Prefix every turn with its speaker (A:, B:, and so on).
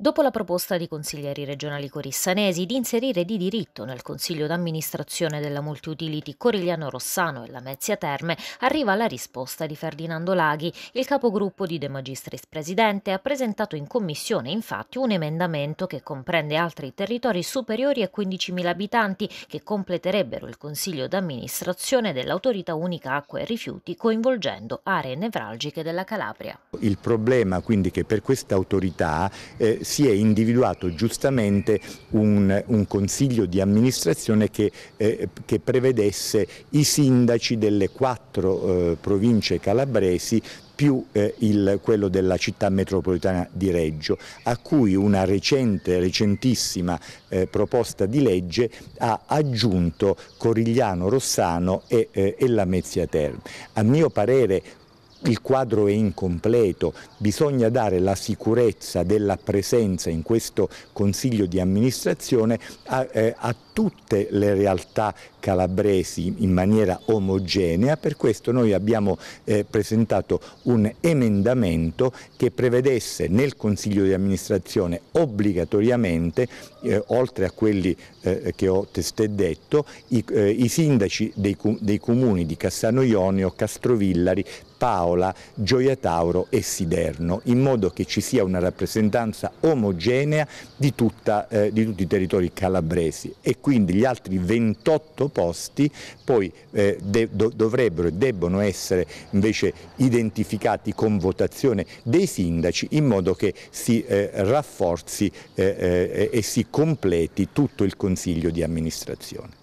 A: dopo la proposta di consiglieri regionali corissanesi di inserire di diritto nel consiglio d'amministrazione della multiutility Corigliano Rossano e Lamezia Terme, arriva la risposta di Ferdinando Laghi. Il capogruppo di De Magistris Presidente ha presentato in commissione infatti un emendamento che comprende altri territori superiori a 15.000 abitanti che completerebbero il consiglio d'amministrazione dell'autorità unica acqua e rifiuti coinvolgendo aree nevralgiche della Calabria.
B: Il problema quindi è che per questa autorità eh, si è individuato giustamente un, un consiglio di amministrazione che, eh, che, prevedesse i sindaci delle quattro eh, province calabresi più eh, il, quello della città metropolitana di Reggio, a cui una recente, recentissima eh, proposta di legge ha aggiunto Corigliano Rossano e, eh, e la Mezzia Terme. A mio parere il quadro è incompleto, bisogna dare la sicurezza della presenza in questo Consiglio di amministrazione a, eh, a tutte le realtà calabresi in maniera omogenea, per questo noi abbiamo eh, presentato un emendamento che prevedesse nel Consiglio di amministrazione obbligatoriamente, eh, oltre a quelli eh, che ho testé detto, i, eh, i sindaci dei, dei comuni di Cassano Ionio, Castrovillari, Paola, Gioia Tauro e Siderno, in modo che ci sia una rappresentanza omogenea di, tutta, eh, di tutti i territori calabresi e quindi gli altri 28 posti poi eh, do dovrebbero e debbono essere invece identificati con votazione dei sindaci in modo che si eh, rafforzi eh, eh e si completi tutto il Consiglio di amministrazione.